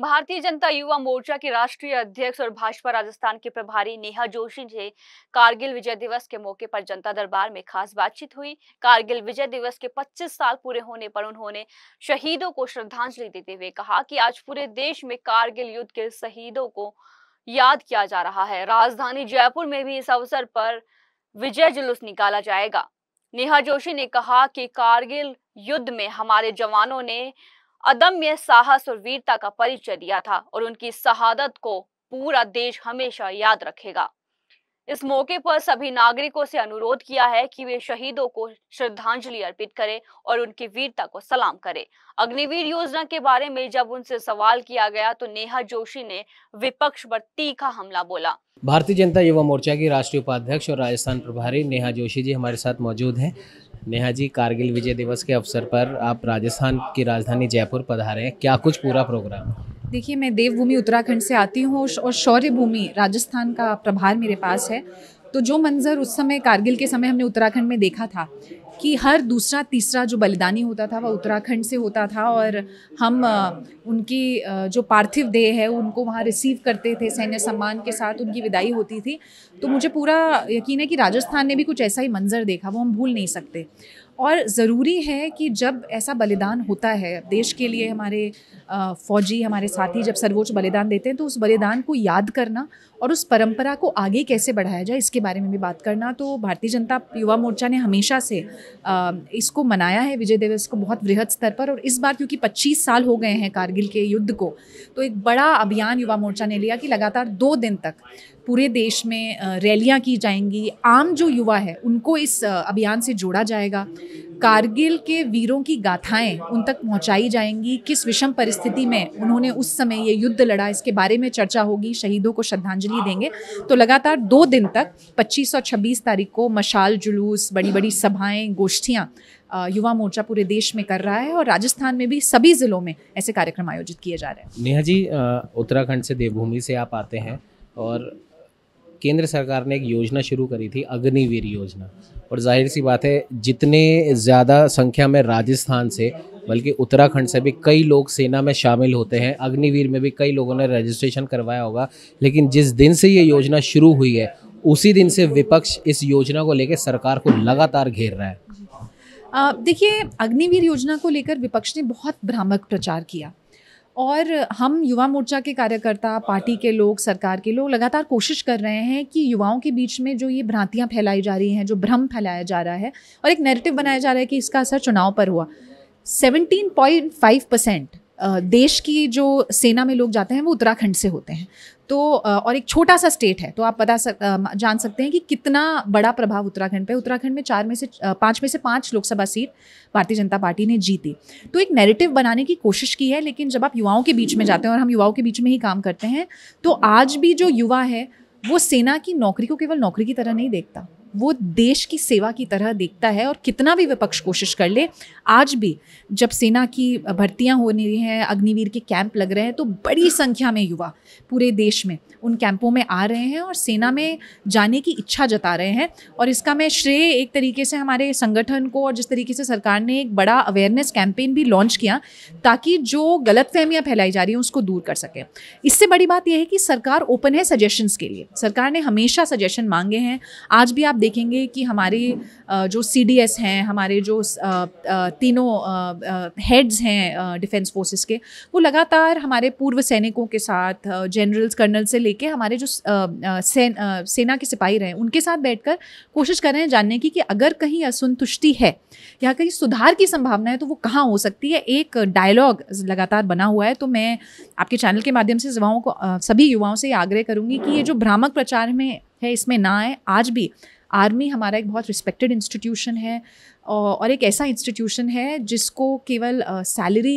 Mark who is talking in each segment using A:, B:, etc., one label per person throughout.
A: भारतीय जनता युवा मोर्चा के राष्ट्रीय अध्यक्ष और भाजपा राजस्थान के प्रभारी नेहा जोशी से कारगिल विजय दिवस के मौके पर जनता दरबार में खास बातचीत हुई कारगिल विजय दिवस के 25 साल पूरे होने पर उन्होंने शहीदों को श्रद्धांजलि देते हुए कहा कि आज पूरे देश में कारगिल युद्ध के शहीदों को याद किया जा रहा है राजधानी जयपुर में भी इस अवसर पर विजय जुलूस निकाला जाएगा नेहा जोशी ने कहा कि कारगिल युद्ध में हमारे जवानों ने अदम्य साहस और वीरता का परिचय दिया था और उनकी शहादत को पूरा देश हमेशा याद रखेगा इस मौके पर सभी नागरिकों से अनुरोध किया है कि वे शहीदों को श्रद्धांजलि अर्पित करें और उनकी वीरता को सलाम करें अग्निवीर योजना के बारे में जब उनसे सवाल किया गया तो नेहा जोशी ने विपक्ष पर तीखा हमला बोला
B: भारतीय जनता युवा मोर्चा की राष्ट्रीय उपाध्यक्ष और राजस्थान प्रभारी नेहा जोशी जी हमारे साथ मौजूद है नेहा जी कारगिल विजय दिवस के अवसर पर आप राजस्थान की राजधानी जयपुर पधारे हैं क्या कुछ पूरा प्रोग्राम
C: देखिए मैं देवभूमि उत्तराखंड से आती हूँ और शौर्य भूमि राजस्थान का प्रभार मेरे पास है तो जो मंज़र उस समय कारगिल के समय हमने उत्तराखंड में देखा था कि हर दूसरा तीसरा जो बलिदानी होता था वह उत्तराखंड से होता था और हम उनकी जो पार्थिव देह है उनको वहाँ रिसीव करते थे सैन्य सम्मान के साथ उनकी विदाई होती थी तो मुझे पूरा यकीन है कि राजस्थान ने भी कुछ ऐसा ही मंजर देखा वो हम भूल नहीं सकते और ज़रूरी है कि जब ऐसा बलिदान होता है देश के लिए हमारे फौजी हमारे साथी जब सर्वोच्च बलिदान देते हैं तो उस बलिदान को याद करना और उस परंपरा को आगे कैसे बढ़ाया जाए इसके बारे में भी बात करना तो भारतीय जनता युवा मोर्चा ने हमेशा से इसको मनाया है विजय दिवस को बहुत वृहद स्तर पर और इस बार क्योंकि पच्चीस साल हो गए हैं कारगिल के युद्ध को तो एक बड़ा अभियान युवा मोर्चा ने लिया कि लगातार दो दिन तक पूरे देश में रैलियाँ की जाएंगी आम जो युवा है उनको इस अभियान से जोड़ा जाएगा कारगिल के वीरों की गाथाएं उन तक पहुंचाई जाएंगी किस विषम परिस्थिति में उन्होंने उस समय ये युद्ध लड़ा इसके बारे में चर्चा होगी शहीदों को श्रद्धांजलि देंगे तो लगातार दो दिन तक 25 और 26 तारीख को मशाल जुलूस बड़ी बड़ी सभाएं गोष्ठियाँ युवा मोर्चा पूरे देश में कर रहा है और राजस्थान में भी सभी ज़िलों में ऐसे कार्यक्रम आयोजित किए जा रहे
B: हैं नेहा जी उत्तराखंड से देवभूमि से आप आते हैं और केंद्र सरकार ने एक योजना शुरू करी थी अग्निवीर योजना और जाहिर सी बात है जितने ज़्यादा संख्या में राजस्थान से बल्कि उत्तराखंड से भी कई लोग सेना में शामिल होते हैं अग्निवीर में भी कई लोगों ने रजिस्ट्रेशन करवाया होगा लेकिन जिस दिन से ये योजना शुरू हुई है उसी दिन से विपक्ष इस योजना को लेकर सरकार को लगातार घेर रहा
C: है देखिए अग्निवीर योजना को लेकर विपक्ष ने बहुत भ्रामक प्रचार किया और हम युवा मोर्चा के कार्यकर्ता पार्टी के लोग सरकार के लोग लगातार कोशिश कर रहे हैं कि युवाओं के बीच में जो ये भ्रांतियाँ फैलाई जा रही हैं जो भ्रम फैलाया जा रहा है और एक नैरेटिव बनाया जा रहा है कि इसका असर चुनाव पर हुआ पॉइंट फाइव परसेंट देश की जो सेना में लोग जाते हैं वो उत्तराखंड से होते हैं तो और एक छोटा सा स्टेट है तो आप पता सक, जान सकते हैं कि कितना बड़ा प्रभाव उत्तराखंड पे उत्तराखंड में चार में से पाँच में से पाँच लोकसभा सीट भारतीय जनता पार्टी ने जीती तो एक नैरेटिव बनाने की कोशिश की है लेकिन जब आप युवाओं के बीच में जाते हैं और हम युवाओं के बीच में ही काम करते हैं तो आज भी जो युवा है वो सेना की नौकरी को केवल नौकरी की तरह नहीं देखता वो देश की सेवा की तरह देखता है और कितना भी विपक्ष कोशिश कर ले आज भी जब सेना की भर्तियां हो रही हैं अग्निवीर के कैंप लग रहे हैं तो बड़ी संख्या में युवा पूरे देश में उन कैंपों में आ रहे हैं और सेना में जाने की इच्छा जता रहे हैं और इसका मैं श्रेय एक तरीके से हमारे संगठन को और जिस तरीके से सरकार ने एक बड़ा अवेयरनेस कैंपेन भी लॉन्च किया ताकि जो गलत फहमियाँ फैलाई जा रही हैं उसको दूर कर सकें इससे बड़ी बात यह है कि सरकार ओपन है सजेशंस के लिए सरकार ने हमेशा सजेशन मांगे हैं आज भी आप देखेंगे कि हमारी जो सी हैं हमारे जो तीनों हेड्स हैं डिफेंस फोर्सेस के वो लगातार हमारे पूर्व सैनिकों के साथ जनरल्स कर्नल से लेके हमारे जो सेन, सेना के सिपाही रहे उनके साथ बैठकर कोशिश कर रहे हैं जानने की कि अगर कहीं असंतुष्टि है या कहीं सुधार की संभावना है तो वो कहाँ हो सकती है एक डायलॉग लगातार बना हुआ है तो मैं आपके चैनल के माध्यम से युवाओं को सभी युवाओं से आग्रह करूंगी कि ये जो भ्रामक प्रचार में है इसमें ना आए आज भी आर्मी हमारा एक बहुत रिस्पेक्टेड इंस्टीट्यूशन है और एक ऐसा इंस्टीट्यूशन है जिसको केवल सैलरी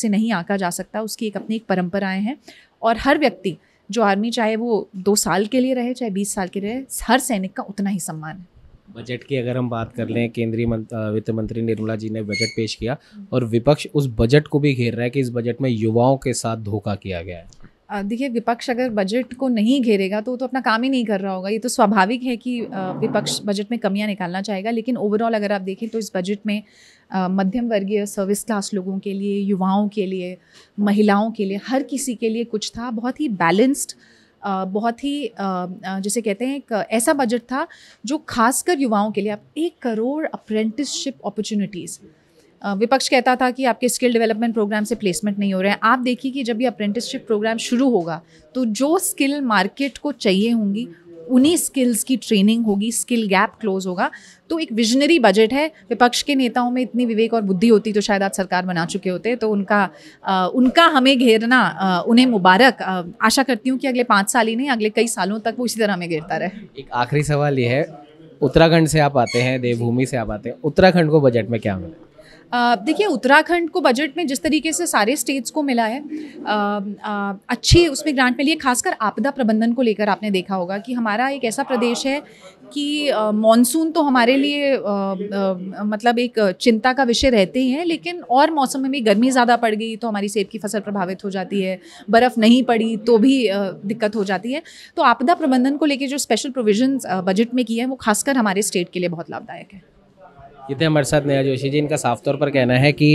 C: से नहीं आका जा सकता उसकी एक अपनी एक परंपराएं हैं और हर व्यक्ति जो आर्मी चाहे वो दो साल के लिए रहे चाहे बीस साल के रहे हर सैनिक का उतना ही सम्मान है
B: बजट की अगर हम बात कर लें केंद्रीय वित्त मंत्री निर्मला जी ने बजट पेश किया हम्म। और विपक्ष उस बजट को भी घेर रहा है कि इस बजट में युवाओं के साथ धोखा किया गया है
C: देखिए विपक्ष अगर बजट को नहीं घेरेगा तो तो अपना काम ही नहीं कर रहा होगा ये तो स्वाभाविक है कि विपक्ष बजट में कमियां निकालना चाहेगा लेकिन ओवरऑल अगर आप देखें तो इस बजट में मध्यम वर्गीय सर्विस क्लास लोगों के लिए युवाओं के लिए महिलाओं के लिए हर किसी के लिए कुछ था बहुत ही बैलेंस्ड बहुत ही जैसे कहते हैं एक ऐसा बजट था जो खासकर युवाओं के लिए आप एक करोड़ अप्रेंटिसशिप अपॉर्चुनिटीज़ विपक्ष कहता था कि आपके स्किल डेवलपमेंट प्रोग्राम से प्लेसमेंट नहीं हो रहे हैं आप देखिए कि जब ये अप्रेंटिसशिप प्रोग्राम शुरू होगा तो जो स्किल मार्केट को चाहिए होंगी उन्हीं स्किल्स की ट्रेनिंग होगी स्किल गैप क्लोज होगा तो एक विजनरी बजट है विपक्ष के नेताओं में इतनी विवेक और बुद्धि होती तो शायद आप सरकार बना चुके होते तो उनका आ, उनका हमें घेरना उन्हें मुबारक आ, आशा करती हूँ कि अगले पाँच साल ही नहीं अगले कई सालों तक वो इसी तरह हमें घेरता रहे
B: एक आखिरी सवाल ये है उत्तराखंड से आप आते हैं देवभूमि से आप आते हैं उत्तराखंड को बजट में क्या मिला
C: देखिए उत्तराखंड को बजट में जिस तरीके से सारे स्टेट्स को मिला है अच्छी उसमें ग्रांट मिली है खासकर आपदा प्रबंधन को लेकर आपने देखा होगा कि हमारा एक ऐसा प्रदेश है कि मानसून तो हमारे लिए आ, आ, मतलब एक चिंता का विषय रहते ही हैं लेकिन और मौसम में भी गर्मी ज़्यादा पड़ गई तो हमारी सेब की फसल प्रभावित हो जाती है बर्फ़ नहीं पड़ी तो भी दिक्कत हो जाती है तो आपदा प्रबंधन को लेकर जो स्पेशल प्रोविजन बजट में किए हैं वो खासकर हमारे स्टेट के लिए बहुत लाभदायक है
B: ये थे हमारे साथ नया जोशी जी इनका साफ तौर पर कहना है कि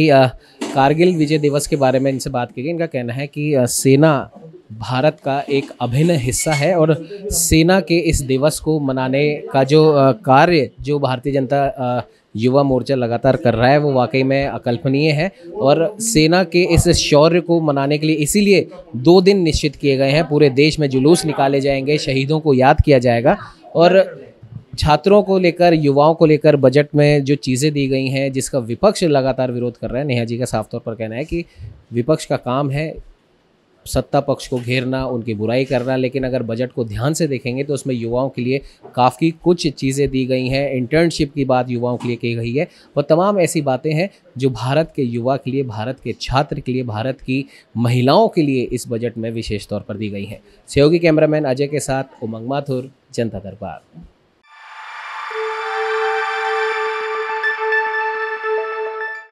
B: कारगिल विजय दिवस के बारे में इनसे बात की गई इनका कहना है कि सेना भारत का एक अभिन्न हिस्सा है और सेना के इस दिवस को मनाने का जो कार्य जो भारतीय जनता युवा मोर्चा लगातार कर रहा है वो वाकई में अकल्पनीय है और सेना के इस शौर्य को मनाने के लिए इसीलिए दो दिन निश्चित किए गए हैं पूरे देश में जुलूस निकाले जाएंगे शहीदों को याद किया जाएगा और छात्रों को लेकर युवाओं को लेकर बजट में जो चीज़ें दी गई हैं जिसका विपक्ष लगातार विरोध कर रहा है नेहा जी का साफ तौर पर कहना है कि विपक्ष का काम है सत्ता पक्ष को घेरना उनकी बुराई करना लेकिन अगर बजट को ध्यान से देखेंगे तो उसमें युवाओं के लिए काफ़ी कुछ चीज़ें दी गई हैं इंटर्नशिप की बात युवाओं के लिए की गई है वो तमाम ऐसी बातें हैं जो भारत के युवा के लिए भारत के छात्र के लिए भारत की महिलाओं के लिए इस बजट में विशेष तौर पर दी गई हैं सहयोगी कैमरामैन अजय के साथ उमंग माथुर जनता दरबार